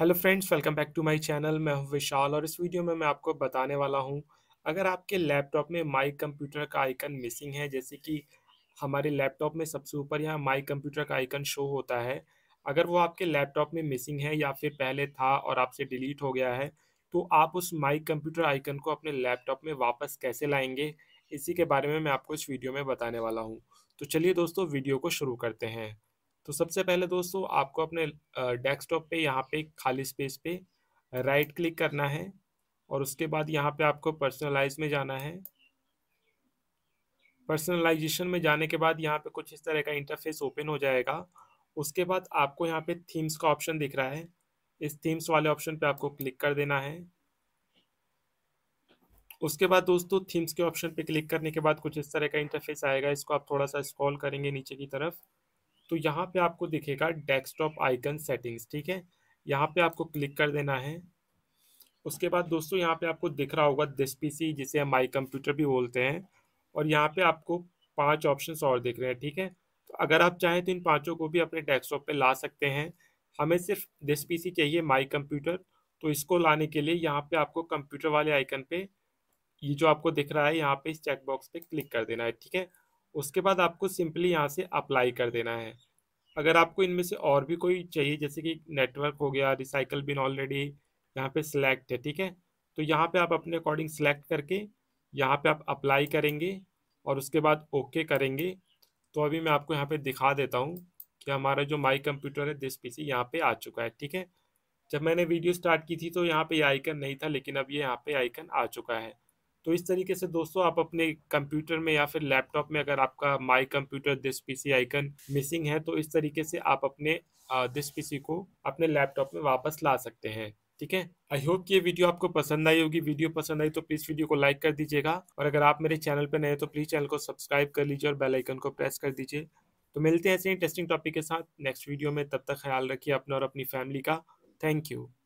hello friends welcome back to my channel मैं हूं विशाल और इस वीडियो में मैं आपको बताने वाला हूं अगर आपके लैपटॉप में माई कंप्यूटर का आइकन मिसिंग है जैसे कि हमारे लैपटॉप में सबसे ऊपर यहाँ माई कंप्यूटर का आइकन शो होता है अगर वो आपके लैपटॉप में मिसिंग है या फिर पहले था और आपसे डिलीट हो गया है तो आप उस माई कंप्यूटर आइकन को अपने लैपटॉप में वापस कैसे लाएंगे इसी के बारे में मैं आपको इस वीडियो में बताने वाला हूँ तो चलिए दोस्तों वीडियो को शुरू करते हैं तो सबसे पहले दोस्तों आपको अपने डेस्कटॉप पे यहाँ पे खाली स्पेस पे राइट क्लिक करना है और उसके बाद यहाँ पे आपको पर्सनलाइज में जाना है पर्सनलाइजेशन में जाने के बाद यहाँ पे कुछ इस तरह का इंटरफेस ओपन हो जाएगा उसके बाद आपको यहाँ पे थीम्स का ऑप्शन दिख रहा है इस थीम्स वाले ऑप्शन पे आपको क्लिक कर देना है उसके बाद दोस्तों थीम्स के ऑप्शन पे क्लिक करने के बाद कुछ इस तरह का इंटरफेस आएगा इसको आप थोड़ा सा स्क्रॉल करेंगे नीचे की तरफ तो यहाँ पे आपको दिखेगा डेस्कटॉप आइकन सेटिंग्स ठीक है यहाँ पे आपको क्लिक कर देना है उसके बाद दोस्तों यहाँ पे आपको दिख रहा होगा दिस पीसी जिसे हम माई कंप्यूटर भी बोलते हैं और यहाँ पे आपको पांच ऑप्शंस और दिख रहे हैं ठीक है तो अगर आप चाहें तो इन पांचों को भी अपने डेस्कटॉप पे ला सकते हैं हमें सिर्फ दिस पी चाहिए माई कंप्यूटर तो इसको लाने के लिए यहाँ पर आपको कंप्यूटर वाले आइकन पर ये जो आपको दिख रहा है यहाँ पे इस चेकबॉक्स पे क्लिक कर देना है ठीक है उसके बाद आपको सिंपली यहाँ से अप्लाई कर देना है अगर आपको इनमें से और भी कोई चाहिए जैसे कि नेटवर्क हो गया रिसाइकल बिन ऑलरेडी यहाँ पे सिलेक्ट है ठीक है तो यहाँ पे आप अपने अकॉर्डिंग सेलेक्ट करके यहाँ पे आप अप्लाई करेंगे और उसके बाद ओके करेंगे तो अभी मैं आपको यहाँ पे दिखा देता हूँ कि हमारा जो माई कंप्यूटर है दिस सी यहाँ पे आ चुका है ठीक है जब मैंने वीडियो स्टार्ट की थी तो यहाँ पे आइकन नहीं था लेकिन अब ये यहाँ पे आइकन आ चुका है तो इस तरीके से दोस्तों आप अपने कंप्यूटर में या फिर लैपटॉप में अगर आपका my computer this PC icon missing है तो इस तरीके से आप अपने दिस पीसी को अपने लैपटॉप में वापस ला सकते हैं ठीक है आई होप कि ये वीडियो आपको पसंद आई होगी वीडियो पसंद आई तो प्लीज़ वीडियो को लाइक कर दीजिएगा और अगर आप मेरे चैनल पर नए हैं तो प्लीज़ चैनल को सब्सक्राइब कर लीजिए और बेल आइकन को प्रेस कर दीजिए तो मिलते हैं ऐसे ही टेस्टिंग टॉपिक के साथ नेक्स्ट वीडियो में तब तक ख्याल रखिए अपना और अपनी फैमिली का थैंक यू